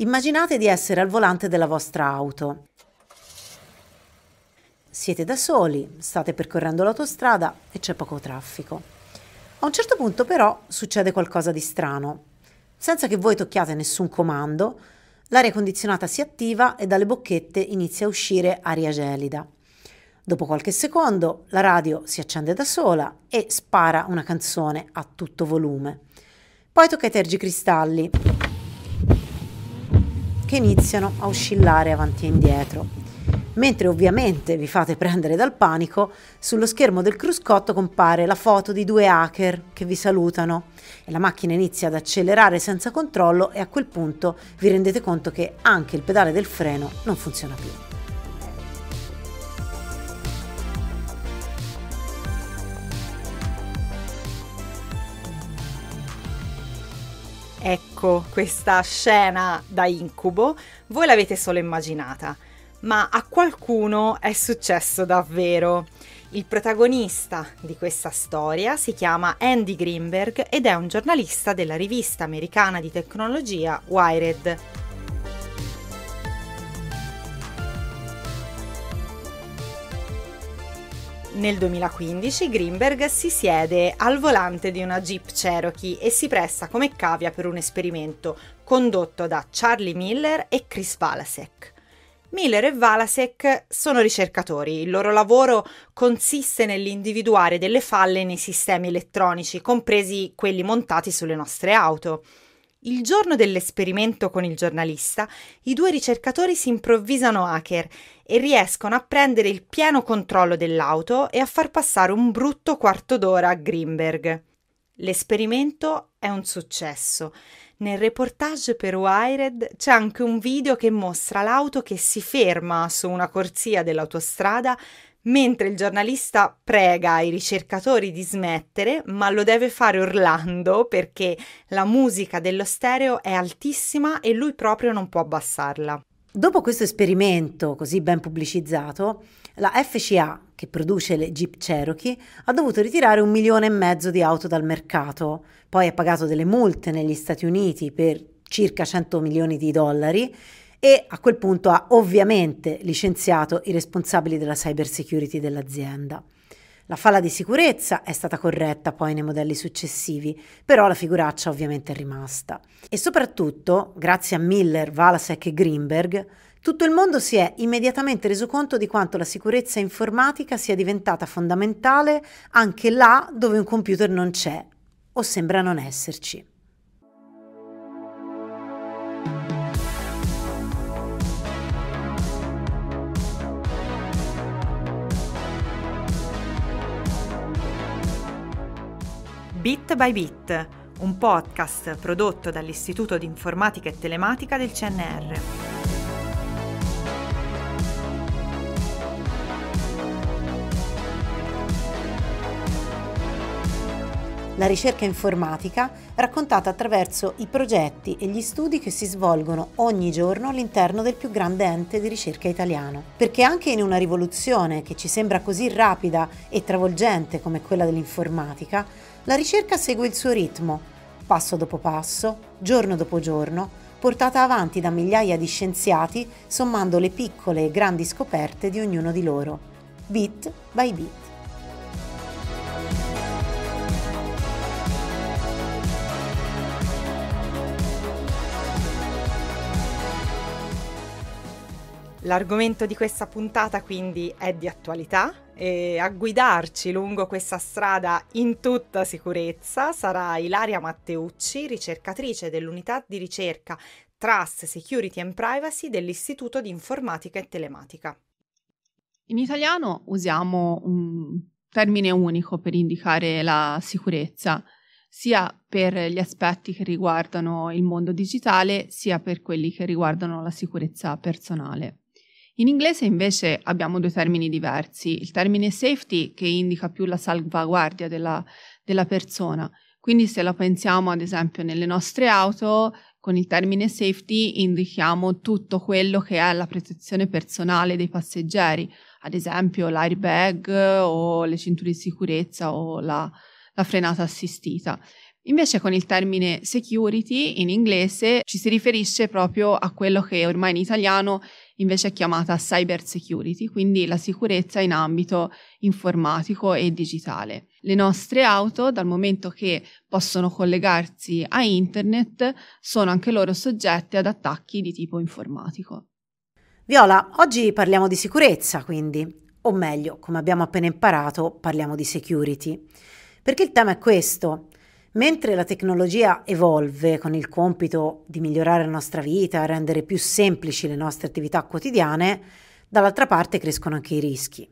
Immaginate di essere al volante della vostra auto. Siete da soli, state percorrendo l'autostrada e c'è poco traffico. A un certo punto però succede qualcosa di strano. Senza che voi tocchiate nessun comando, l'aria condizionata si attiva e dalle bocchette inizia a uscire aria gelida. Dopo qualche secondo la radio si accende da sola e spara una canzone a tutto volume. Poi toccate i tergicristalli che iniziano a oscillare avanti e indietro. Mentre ovviamente vi fate prendere dal panico, sullo schermo del cruscotto compare la foto di due hacker che vi salutano e la macchina inizia ad accelerare senza controllo e a quel punto vi rendete conto che anche il pedale del freno non funziona più. Ecco questa scena da incubo, voi l'avete solo immaginata, ma a qualcuno è successo davvero. Il protagonista di questa storia si chiama Andy Greenberg ed è un giornalista della rivista americana di tecnologia Wired. Nel 2015 Greenberg si siede al volante di una Jeep Cherokee e si presta come cavia per un esperimento condotto da Charlie Miller e Chris Valasek. Miller e Valasek sono ricercatori, il loro lavoro consiste nell'individuare delle falle nei sistemi elettronici, compresi quelli montati sulle nostre auto. Il giorno dell'esperimento con il giornalista, i due ricercatori si improvvisano hacker e riescono a prendere il pieno controllo dell'auto e a far passare un brutto quarto d'ora a Greenberg. L'esperimento è un successo. Nel reportage per Wired c'è anche un video che mostra l'auto che si ferma su una corsia dell'autostrada mentre il giornalista prega i ricercatori di smettere, ma lo deve fare Orlando perché la musica dello stereo è altissima e lui proprio non può abbassarla. Dopo questo esperimento così ben pubblicizzato, la FCA, che produce le Jeep Cherokee, ha dovuto ritirare un milione e mezzo di auto dal mercato, poi ha pagato delle multe negli Stati Uniti per circa 100 milioni di dollari e a quel punto ha ovviamente licenziato i responsabili della cyber security dell'azienda. La falla di sicurezza è stata corretta poi nei modelli successivi, però la figuraccia ovviamente è rimasta. E soprattutto, grazie a Miller, Valasek e Greenberg, tutto il mondo si è immediatamente reso conto di quanto la sicurezza informatica sia diventata fondamentale anche là dove un computer non c'è o sembra non esserci. Bit by Bit, un podcast prodotto dall'Istituto di Informatica e Telematica del CNR. la ricerca informatica raccontata attraverso i progetti e gli studi che si svolgono ogni giorno all'interno del più grande ente di ricerca italiano. Perché anche in una rivoluzione che ci sembra così rapida e travolgente come quella dell'informatica, la ricerca segue il suo ritmo, passo dopo passo, giorno dopo giorno, portata avanti da migliaia di scienziati sommando le piccole e grandi scoperte di ognuno di loro, bit by bit. L'argomento di questa puntata quindi è di attualità e a guidarci lungo questa strada in tutta sicurezza sarà Ilaria Matteucci, ricercatrice dell'unità di ricerca Trust, Security and Privacy dell'Istituto di Informatica e Telematica. In italiano usiamo un termine unico per indicare la sicurezza, sia per gli aspetti che riguardano il mondo digitale, sia per quelli che riguardano la sicurezza personale. In inglese invece abbiamo due termini diversi, il termine safety che indica più la salvaguardia della, della persona, quindi se la pensiamo ad esempio nelle nostre auto, con il termine safety indichiamo tutto quello che è la protezione personale dei passeggeri, ad esempio l'airbag o le cinture di sicurezza o la, la frenata assistita. Invece con il termine security in inglese ci si riferisce proprio a quello che ormai in italiano invece è chiamata cyber security, quindi la sicurezza in ambito informatico e digitale. Le nostre auto, dal momento che possono collegarsi a internet, sono anche loro soggette ad attacchi di tipo informatico. Viola, oggi parliamo di sicurezza, quindi, o meglio, come abbiamo appena imparato, parliamo di security. Perché il tema è questo, Mentre la tecnologia evolve con il compito di migliorare la nostra vita, rendere più semplici le nostre attività quotidiane, dall'altra parte crescono anche i rischi.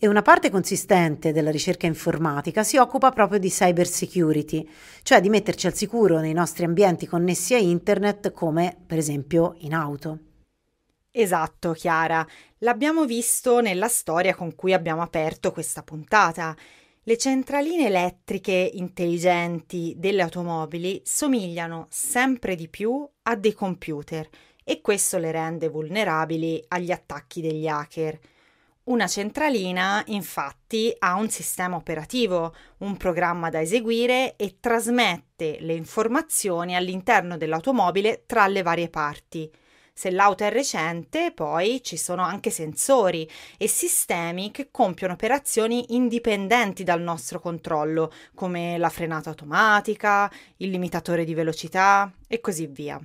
E una parte consistente della ricerca informatica si occupa proprio di cyber security, cioè di metterci al sicuro nei nostri ambienti connessi a internet, come per esempio in auto. Esatto, Chiara. L'abbiamo visto nella storia con cui abbiamo aperto questa puntata. Le centraline elettriche intelligenti delle automobili somigliano sempre di più a dei computer e questo le rende vulnerabili agli attacchi degli hacker. Una centralina infatti ha un sistema operativo, un programma da eseguire e trasmette le informazioni all'interno dell'automobile tra le varie parti. Se l'auto è recente, poi ci sono anche sensori e sistemi che compiono operazioni indipendenti dal nostro controllo, come la frenata automatica, il limitatore di velocità e così via.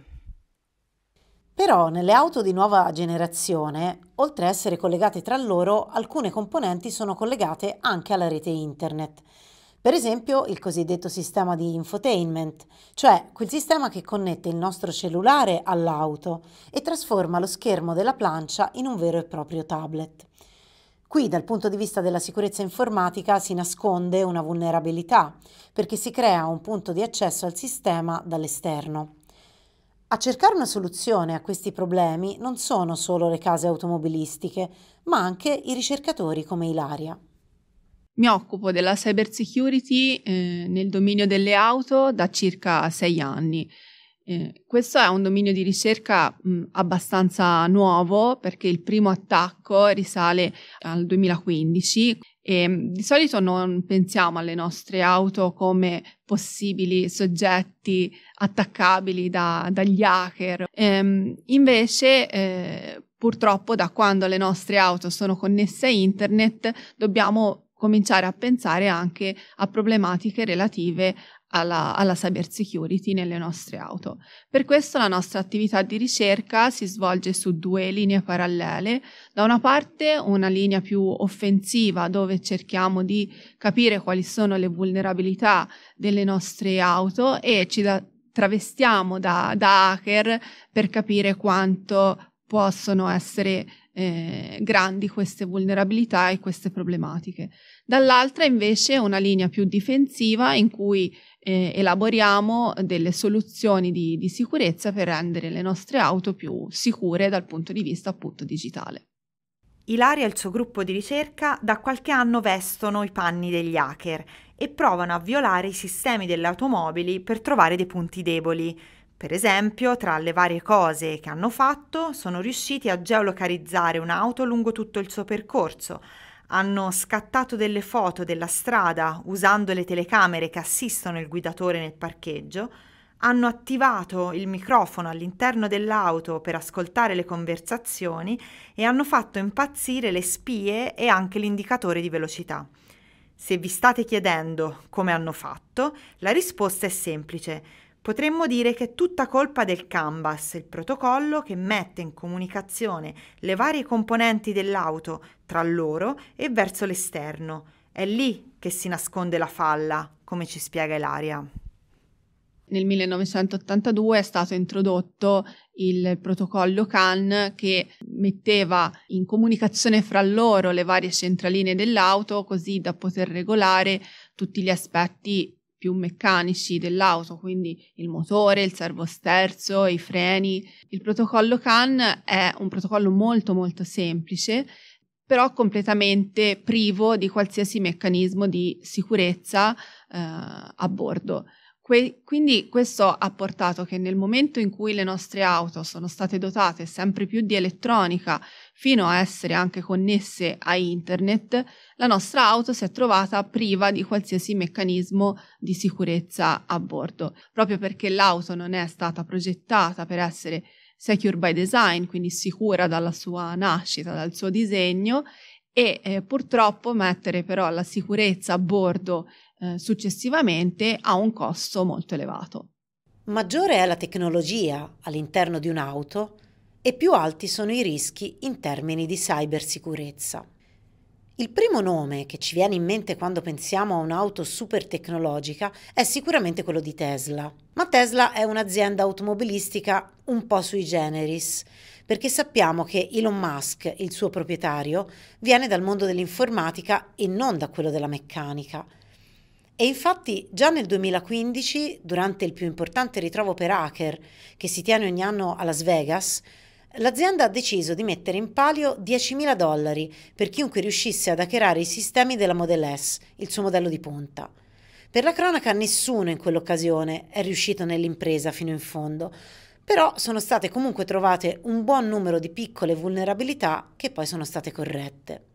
Però nelle auto di nuova generazione, oltre a essere collegate tra loro, alcune componenti sono collegate anche alla rete internet. Per esempio il cosiddetto sistema di infotainment, cioè quel sistema che connette il nostro cellulare all'auto e trasforma lo schermo della plancia in un vero e proprio tablet. Qui dal punto di vista della sicurezza informatica si nasconde una vulnerabilità, perché si crea un punto di accesso al sistema dall'esterno. A cercare una soluzione a questi problemi non sono solo le case automobilistiche, ma anche i ricercatori come Ilaria. Mi occupo della cyber security eh, nel dominio delle auto da circa sei anni. Eh, questo è un dominio di ricerca mh, mm, abbastanza nuovo perché il primo attacco risale al 2015 e mm, di solito non pensiamo alle nostre auto come possibili soggetti attaccabili da, dagli hacker. Ehm, invece, eh, purtroppo, da quando le nostre auto sono connesse a internet, dobbiamo cominciare a pensare anche a problematiche relative alla, alla cyber security nelle nostre auto. Per questo la nostra attività di ricerca si svolge su due linee parallele. Da una parte una linea più offensiva dove cerchiamo di capire quali sono le vulnerabilità delle nostre auto e ci da, travestiamo da, da hacker per capire quanto possono essere eh, grandi queste vulnerabilità e queste problematiche. Dall'altra invece una linea più difensiva in cui eh, elaboriamo delle soluzioni di, di sicurezza per rendere le nostre auto più sicure dal punto di vista appunto digitale. Ilaria e il suo gruppo di ricerca da qualche anno vestono i panni degli hacker e provano a violare i sistemi delle automobili per trovare dei punti deboli. Per esempio, tra le varie cose che hanno fatto, sono riusciti a geolocalizzare un'auto lungo tutto il suo percorso, hanno scattato delle foto della strada usando le telecamere che assistono il guidatore nel parcheggio, hanno attivato il microfono all'interno dell'auto per ascoltare le conversazioni e hanno fatto impazzire le spie e anche l'indicatore di velocità. Se vi state chiedendo come hanno fatto, la risposta è semplice Potremmo dire che è tutta colpa del Canvas, il protocollo che mette in comunicazione le varie componenti dell'auto tra loro e verso l'esterno. È lì che si nasconde la falla, come ci spiega Ilaria. Nel 1982 è stato introdotto il protocollo CAN che metteva in comunicazione fra loro le varie centraline dell'auto così da poter regolare tutti gli aspetti più meccanici dell'auto, quindi il motore, il servosterzo, i freni. Il protocollo CAN è un protocollo molto molto semplice, però completamente privo di qualsiasi meccanismo di sicurezza eh, a bordo. Que- quindi questo ha portato che nel momento in cui le nostre auto sono state dotate sempre più di elettronica, fino a essere anche connesse a internet, la nostra auto si è trovata priva di qualsiasi meccanismo di sicurezza a bordo, proprio perché l'auto non è stata progettata per essere secure by design, quindi sicura dalla sua nascita, dal suo disegno e eh, purtroppo mettere però la sicurezza a bordo eh, successivamente ha un costo molto elevato. Maggiore è la tecnologia all'interno di un'auto e più alti sono i rischi in termini di cybersicurezza. Il primo nome che ci viene in mente quando pensiamo a un'auto super tecnologica è sicuramente quello di Tesla. Ma Tesla è un'azienda automobilistica un po' sui generis, perché sappiamo che Elon Musk, il suo proprietario, viene dal mondo dell'informatica e non da quello della meccanica. E infatti già nel 2015, durante il più importante ritrovo per hacker che si tiene ogni anno a Las Vegas, L'azienda ha deciso di mettere in palio 10.000 dollari per chiunque riuscisse ad hackerare i sistemi della Model S, il suo modello di punta. Per la cronaca nessuno in quell'occasione è riuscito nell'impresa fino in fondo, però sono state comunque trovate un buon numero di piccole vulnerabilità che poi sono state corrette.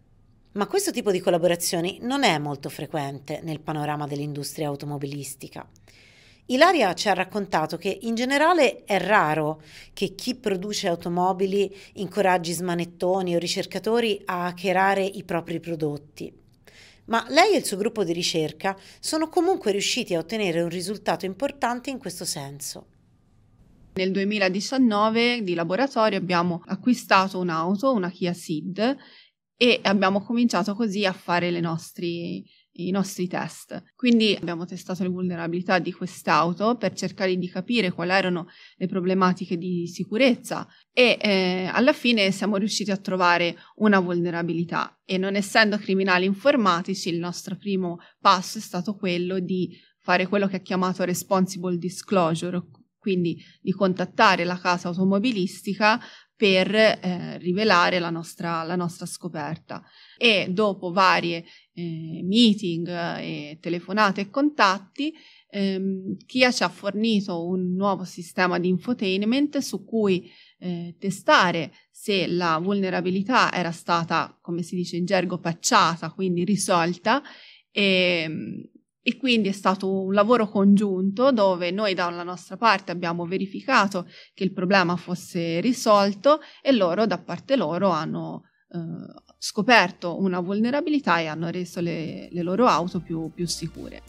Ma questo tipo di collaborazioni non è molto frequente nel panorama dell'industria automobilistica. Ilaria ci ha raccontato che in generale è raro che chi produce automobili incoraggi smanettoni o ricercatori a hackerare i propri prodotti. Ma lei e il suo gruppo di ricerca sono comunque riusciti a ottenere un risultato importante in questo senso. Nel 2019 di laboratorio abbiamo acquistato un'auto, una Kia Ceed, e abbiamo cominciato così a fare nostri, i nostri test. Quindi abbiamo testato le vulnerabilità di quest'auto per cercare di capire quali erano le problematiche di sicurezza e eh, alla fine siamo riusciti a trovare una vulnerabilità e non essendo criminali informatici il nostro primo passo è stato quello di fare quello che è chiamato responsible disclosure, quindi di contattare la casa automobilistica per eh, rivelare la nostra, la nostra, scoperta. E dopo varie eh, meeting eh, e telefonate e contatti, ehm, Kia ci ha fornito un nuovo sistema di infotainment su cui eh, testare se la vulnerabilità era stata, come si dice in gergo, pacciata, quindi risolta, e, ehm, e quindi è stato un lavoro congiunto dove noi dalla nostra parte abbiamo verificato che il problema fosse risolto e loro da parte loro hanno eh, scoperto una vulnerabilità e hanno reso le, le loro auto più, più sicure.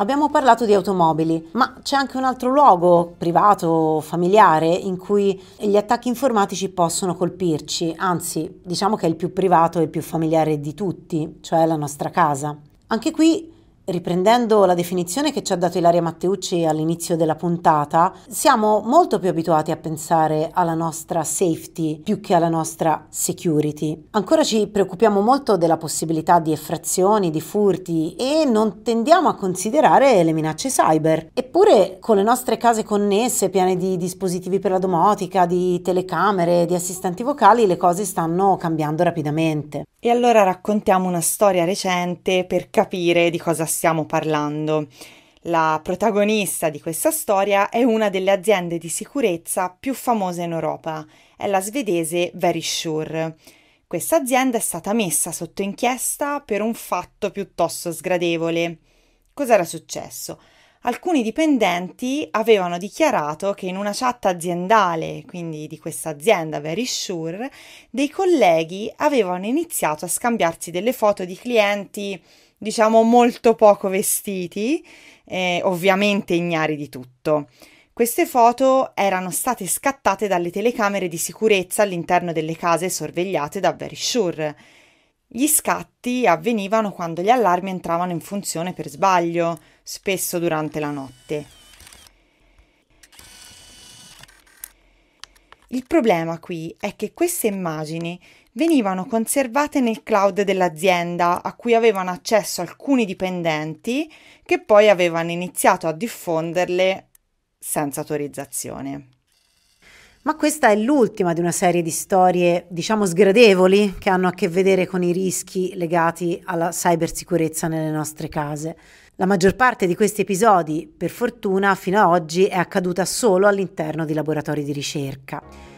Abbiamo parlato di automobili, ma c'è anche un altro luogo privato, familiare, in cui gli attacchi informatici possono colpirci, anzi diciamo che è il più privato e il più familiare di tutti, cioè la nostra casa. Anche qui riprendendo la definizione che ci ha dato Ilaria Matteucci all'inizio della puntata, siamo molto più abituati a pensare alla nostra safety più che alla nostra security. Ancora ci preoccupiamo molto della possibilità di effrazioni, di furti e non tendiamo a considerare le minacce cyber. Eppure con le nostre case connesse, piene di dispositivi per la domotica, di telecamere, di assistenti vocali, le cose stanno cambiando rapidamente. E allora raccontiamo una storia recente per capire di cosa si stiamo parlando. La protagonista di questa storia è una delle aziende di sicurezza più famose in Europa, è la svedese Verisure. Questa azienda è stata messa sotto inchiesta per un fatto piuttosto sgradevole. Cos'era successo? Alcuni dipendenti avevano dichiarato che in una chat aziendale, quindi di questa azienda Verisure, dei colleghi avevano iniziato a scambiarsi delle foto di clienti diciamo molto poco vestiti, eh, ovviamente ignari di tutto. Queste foto erano state scattate dalle telecamere di sicurezza all'interno delle case sorvegliate da Very Sure. Gli scatti avvenivano quando gli allarmi entravano in funzione per sbaglio, spesso durante la notte. Il problema qui è che queste immagini venivano conservate nel cloud dell'azienda a cui avevano accesso alcuni dipendenti che poi avevano iniziato a diffonderle senza autorizzazione. Ma questa è l'ultima di una serie di storie, diciamo, sgradevoli che hanno a che vedere con i rischi legati alla cybersicurezza nelle nostre case. La maggior parte di questi episodi, per fortuna, fino ad oggi è accaduta solo all'interno di laboratori di ricerca.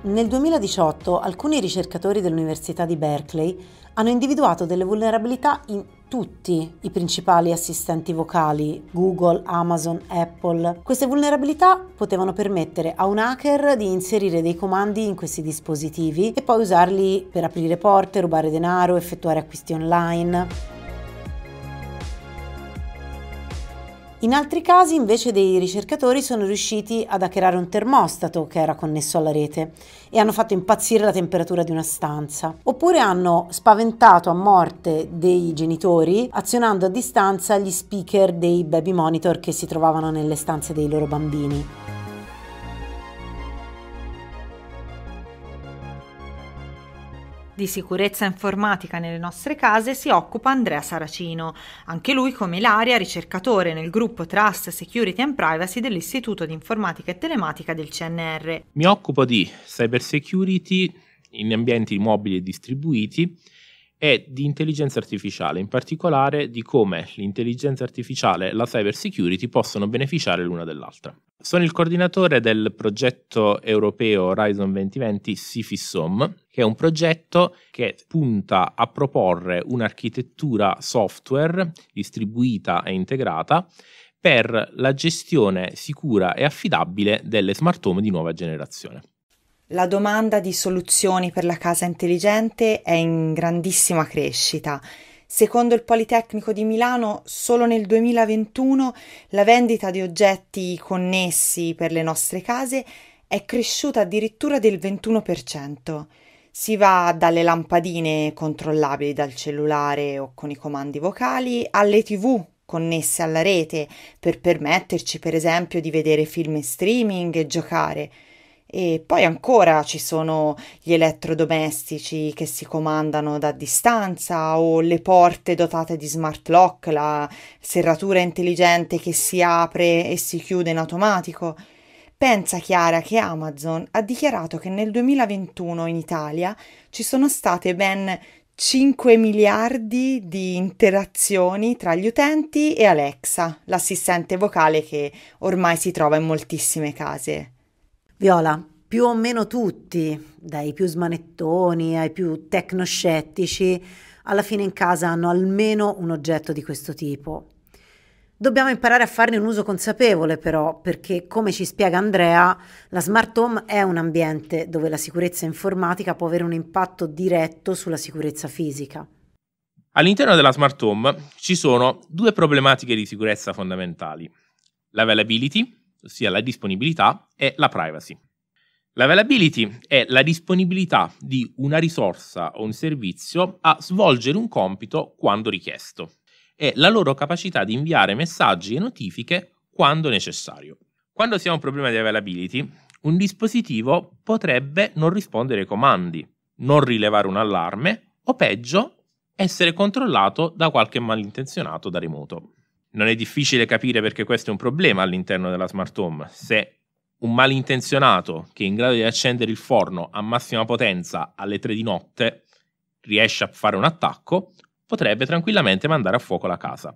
Nel 2018 alcuni ricercatori dell'Università di Berkeley hanno individuato delle vulnerabilità in tutti i principali assistenti vocali, Google, Amazon, Apple. Queste vulnerabilità potevano permettere a un hacker di inserire dei comandi in questi dispositivi e poi usarli per aprire porte, rubare denaro, effettuare acquisti online. In altri casi invece dei ricercatori sono riusciti ad hackerare un termostato che era connesso alla rete e hanno fatto impazzire la temperatura di una stanza. Oppure hanno spaventato a morte dei genitori azionando a distanza gli speaker dei baby monitor che si trovavano nelle stanze dei loro bambini. di sicurezza informatica nelle nostre case si occupa Andrea Saracino, anche lui come Ilaria, ricercatore nel gruppo Trust Security and Privacy dell'Istituto di Informatica e Telematica del CNR. Mi occupo di cybersecurity in ambienti mobili e distribuiti è di intelligenza artificiale, in particolare di come l'intelligenza artificiale e la cyber security possono beneficiare l'una dell'altra. Sono il coordinatore del progetto europeo Horizon 2020 SIFISOM, che è un progetto che punta a proporre un'architettura software distribuita e integrata per la gestione sicura e affidabile delle smart home di nuova generazione. La domanda di soluzioni per la casa intelligente è in grandissima crescita. Secondo il Politecnico di Milano, solo nel 2021 la vendita di oggetti connessi per le nostre case è cresciuta addirittura del 21%. Si va dalle lampadine controllabili dal cellulare o con i comandi vocali alle tv connesse alla rete per permetterci per esempio di vedere film in streaming e giocare. E poi ancora ci sono gli elettrodomestici che si comandano da distanza o le porte dotate di smart lock, la serratura intelligente che si apre e si chiude in automatico. Pensa Chiara che Amazon ha dichiarato che nel 2021 in Italia ci sono state ben 5 miliardi di interazioni tra gli utenti e Alexa, l'assistente vocale che ormai si trova in moltissime case. Viola, più o meno tutti, dai più smanettoni ai più tecnoscettici, alla fine in casa hanno almeno un oggetto di questo tipo. Dobbiamo imparare a farne un uso consapevole però, perché come ci spiega Andrea, la smart home è un ambiente dove la sicurezza informatica può avere un impatto diretto sulla sicurezza fisica. All'interno della smart home ci sono due problematiche di sicurezza fondamentali, l'availability ossia la disponibilità, e la privacy. L'availability è la disponibilità di una risorsa o un servizio a svolgere un compito quando richiesto e la loro capacità di inviare messaggi e notifiche quando necessario. Quando si ha un problema di availability, un dispositivo potrebbe non rispondere ai comandi, non rilevare un allarme o peggio essere controllato da qualche malintenzionato da remoto. Non è difficile capire perché questo è un problema all'interno della smart home. Se un malintenzionato che è in grado di accendere il forno a massima potenza alle 3 di notte riesce a fare un attacco, potrebbe tranquillamente mandare a fuoco la casa.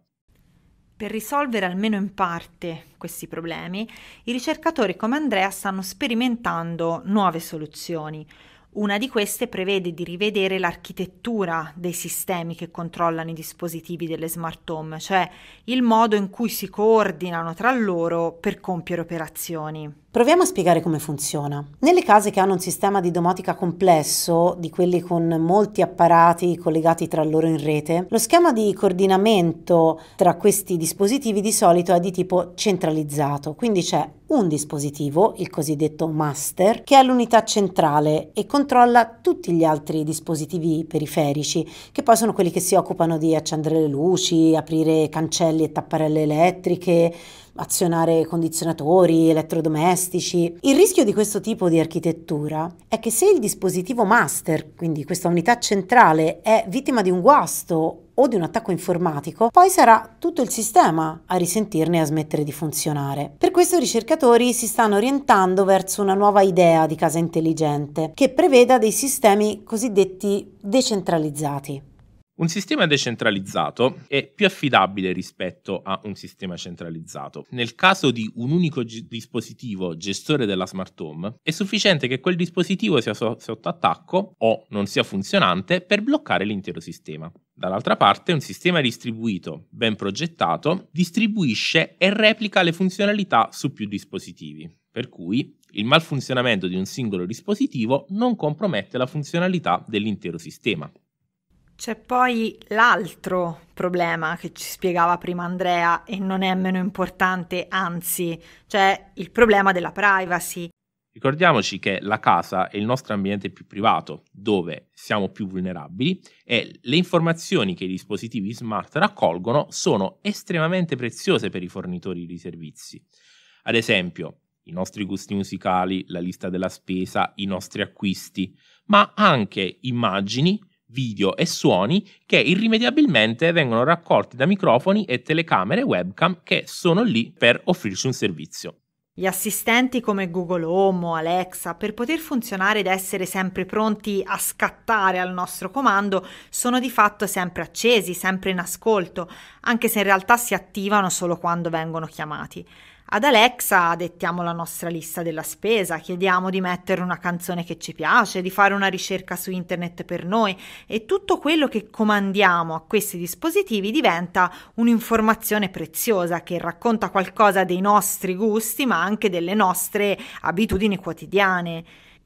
Per risolvere almeno in parte questi problemi, i ricercatori come Andrea stanno sperimentando nuove soluzioni. Una di queste prevede di rivedere l'architettura dei sistemi che controllano i dispositivi delle smart home, cioè il modo in cui si coordinano tra loro per compiere operazioni. Proviamo a spiegare come funziona. Nelle case che hanno un sistema di domotica complesso, di quelli con molti apparati collegati tra loro in rete, lo schema di coordinamento tra questi dispositivi di solito è di tipo centralizzato, quindi c'è un dispositivo, il cosiddetto master, che è l'unità centrale e controlla tutti gli altri dispositivi periferici, che poi sono quelli che si occupano di accendere le luci, aprire cancelli e tapparelle elettriche, azionare condizionatori, elettrodomestici. Il rischio di questo tipo di architettura è che se il dispositivo master, quindi questa unità centrale, è vittima di un guasto o di un attacco informatico, poi sarà tutto il sistema a risentirne e a smettere di funzionare. Per questo i ricercatori si stanno orientando verso una nuova idea di casa intelligente che preveda dei sistemi cosiddetti decentralizzati. Un sistema decentralizzato è più affidabile rispetto a un sistema centralizzato. Nel caso di un unico gi- dispositivo gestore della smart home, è sufficiente che quel dispositivo sia so- sotto attacco o non sia funzionante per bloccare l'intero sistema. Dall'altra parte, un sistema distribuito, ben progettato, distribuisce e replica le funzionalità su più dispositivi. Per cui il malfunzionamento di un singolo dispositivo non compromette la funzionalità dell'intero sistema. C'è poi l'altro problema che ci spiegava prima Andrea e non è meno importante, anzi, c'è cioè il problema della privacy. Ricordiamoci che la casa è il nostro ambiente più privato, dove siamo più vulnerabili e le informazioni che i dispositivi smart raccolgono sono estremamente preziose per i fornitori di servizi. Ad esempio, i nostri gusti musicali, la lista della spesa, i nostri acquisti, ma anche immagini, video e suoni che irrimediabilmente vengono raccolti da microfoni e telecamere webcam che sono lì per offrirci un servizio. Gli assistenti come Google Home o Alexa, per poter funzionare ed essere sempre pronti a scattare al nostro comando, sono di fatto sempre accesi, sempre in ascolto, anche se in realtà si attivano solo quando vengono chiamati. Ad Alexa dettiamo la nostra lista della spesa, chiediamo di mettere una canzone che ci piace, di fare una ricerca su internet per noi e tutto quello che comandiamo a questi dispositivi diventa un'informazione preziosa che racconta qualcosa dei nostri gusti ma anche delle nostre abitudini quotidiane.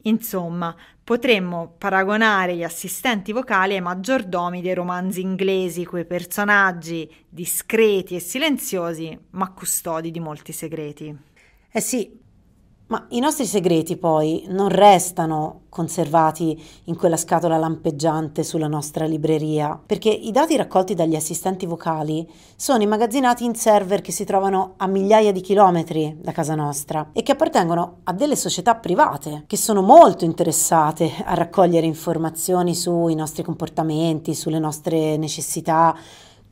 Insomma, potremmo paragonare gli assistenti vocali ai maggiordomi dei romanzi inglesi, quei personaggi discreti e silenziosi, ma custodi di molti segreti. Eh sì, ma i nostri segreti poi non restano conservati in quella scatola lampeggiante sulla nostra libreria, perché i dati raccolti dagli assistenti vocali sono immagazzinati in server che si trovano a migliaia di chilometri da casa nostra e che appartengono a delle società private che sono molto interessate a raccogliere informazioni sui nostri comportamenti, sulle nostre necessità.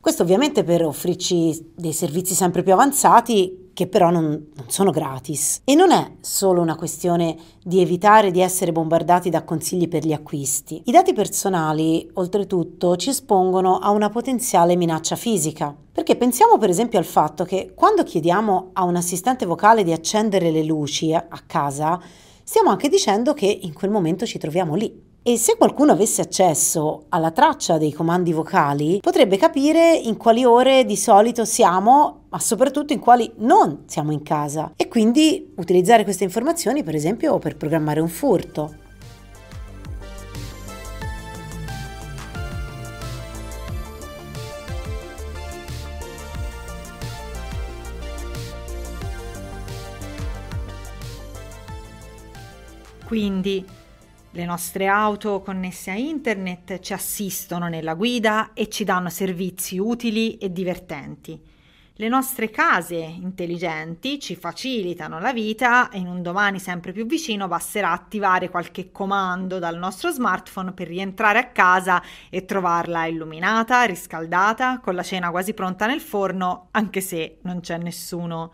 Questo ovviamente per offrirci dei servizi sempre più avanzati che però non, non, sono gratis. E non è solo una questione di evitare di essere bombardati da consigli per gli acquisti. I dati personali, oltretutto, ci espongono a una potenziale minaccia fisica. Perché pensiamo per esempio al fatto che quando chiediamo a un assistente vocale di accendere le luci a casa, stiamo anche dicendo che in quel momento ci troviamo lì. E se qualcuno avesse accesso alla traccia dei comandi vocali, potrebbe capire in quali ore di solito siamo, ma soprattutto in quali non siamo in casa. E quindi utilizzare queste informazioni, per esempio, per programmare un furto. Quindi le nostre auto connesse a internet ci assistono nella guida e ci danno servizi utili e divertenti. Le nostre case intelligenti ci facilitano la vita e in un domani sempre più vicino basterà attivare qualche comando dal nostro smartphone per rientrare a casa e trovarla illuminata, riscaldata, con la cena quasi pronta nel forno, anche se non c'è nessuno.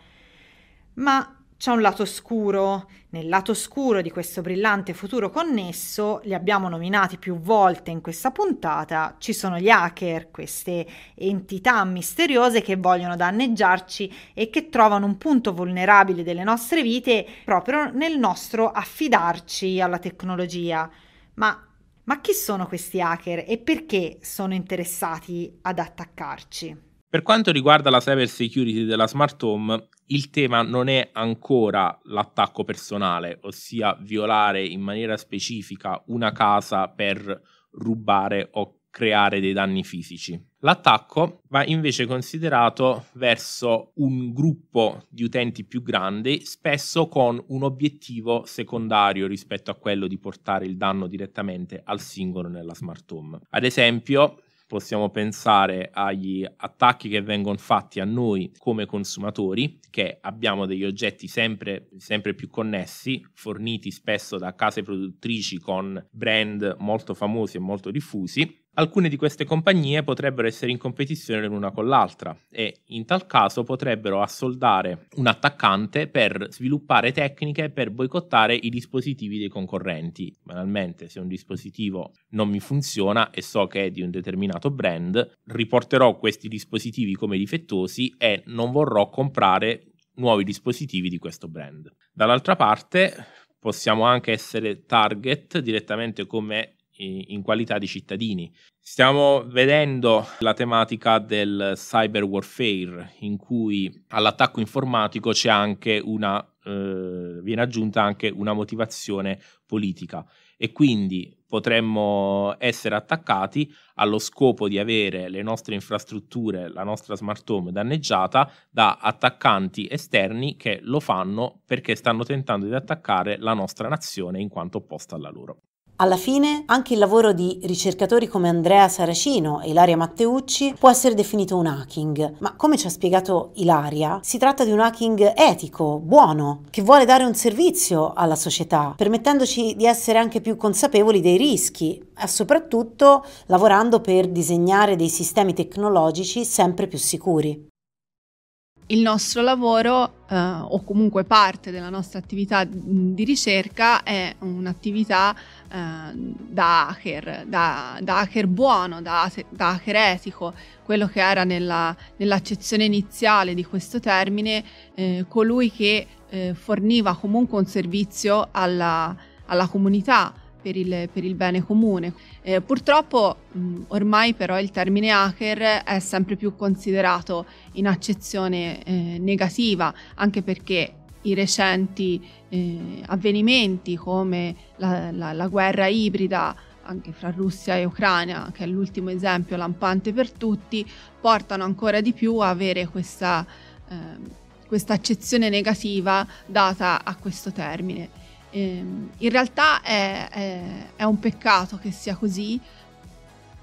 Ma c'è un lato scuro, nel lato scuro di questo brillante futuro connesso, li abbiamo nominati più volte in questa puntata, ci sono gli hacker, queste entità misteriose che vogliono danneggiarci e che trovano un punto vulnerabile delle nostre vite proprio nel nostro affidarci alla tecnologia. Ma, ma chi sono questi hacker e perché sono interessati ad attaccarci? Per quanto riguarda la cyber security della smart home, il tema non è ancora l'attacco personale, ossia violare in maniera specifica una casa per rubare o creare dei danni fisici. L'attacco va invece considerato verso un gruppo di utenti più grandi, spesso con un obiettivo secondario rispetto a quello di portare il danno direttamente al singolo nella smart home. Ad esempio, possiamo pensare agli attacchi che vengono fatti a noi come consumatori, che abbiamo degli oggetti sempre, sempre più connessi, forniti spesso da case produttrici con brand molto famosi e molto diffusi, Alcune di queste compagnie potrebbero essere in competizione l'una con l'altra e in tal caso potrebbero assoldare un attaccante per sviluppare tecniche per boicottare i dispositivi dei concorrenti. Banalmente, se un dispositivo non mi funziona e so che è di un determinato brand, riporterò questi dispositivi come difettosi e non vorrò comprare nuovi dispositivi di questo brand. Dall'altra parte possiamo anche essere target direttamente come in qualità di cittadini. Stiamo vedendo la tematica del cyber warfare, in cui all'attacco informatico c'è anche una, eh, viene aggiunta anche una motivazione politica e quindi potremmo essere attaccati allo scopo di avere le nostre infrastrutture, la nostra smart home danneggiata da attaccanti esterni che lo fanno perché stanno tentando di attaccare la nostra nazione in quanto opposta alla loro. Alla fine anche il lavoro di ricercatori come Andrea Saracino e Ilaria Matteucci può essere definito un hacking, ma come ci ha spiegato Ilaria, si tratta di un hacking etico, buono, che vuole dare un servizio alla società, permettendoci di essere anche più consapevoli dei rischi e soprattutto lavorando per disegnare dei sistemi tecnologici sempre più sicuri il nostro lavoro eh, o comunque parte della nostra attività di ricerca è un'attività eh, da hacker, da, da, hacker buono, da, da hacker etico, quello che era nella, nell'accezione iniziale di questo termine, eh, colui che eh, forniva comunque un servizio alla, alla comunità. Per il, per il, bene comune. Eh, purtroppo mh, mm, ormai però il termine hacker è sempre più considerato in accezione eh, negativa, anche perché i recenti eh, avvenimenti come la, la, la guerra ibrida anche fra Russia e Ucraina, che è l'ultimo esempio lampante per tutti, portano ancora di più a avere questa, eh, questa accezione negativa data a questo termine. Eh, in realtà è, è, è, un peccato che sia così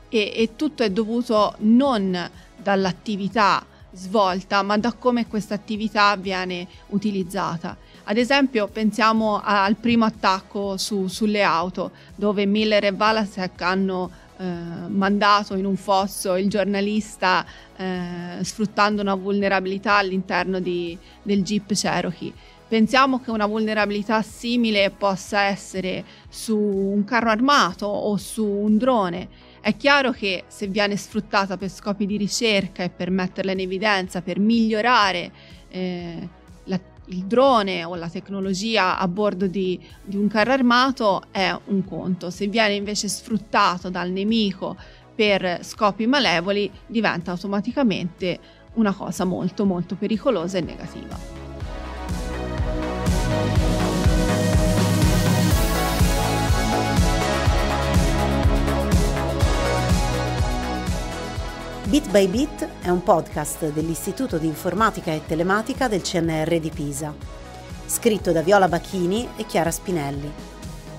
e, e tutto è dovuto non dall'attività svolta, ma da come questa attività viene utilizzata. Ad esempio pensiamo al primo attacco su, sulle auto dove Miller e Valasek hanno eh, mandato in un fosso il giornalista eh, sfruttando una vulnerabilità all'interno di, del Jeep Cherokee. Pensiamo che una vulnerabilità simile possa essere su un carro armato o su un drone. È chiaro che se viene sfruttata per scopi di ricerca e per metterla in evidenza, per migliorare eh, il drone o la tecnologia a bordo di, di, un carro armato è un conto, se viene invece sfruttato dal nemico per scopi malevoli diventa automaticamente una cosa molto molto pericolosa e negativa. Bit by Bit è un podcast dell'Istituto di Informatica e Telematica del CNR di Pisa, scritto da Viola Bacchini e Chiara Spinelli.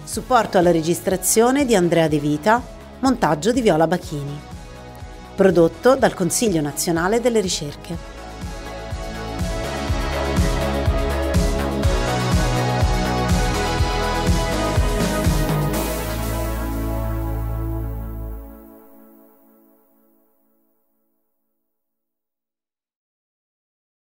Supporto alla registrazione di Andrea De Vita, montaggio di Viola Bacchini. Prodotto dal Consiglio nazionale delle ricerche.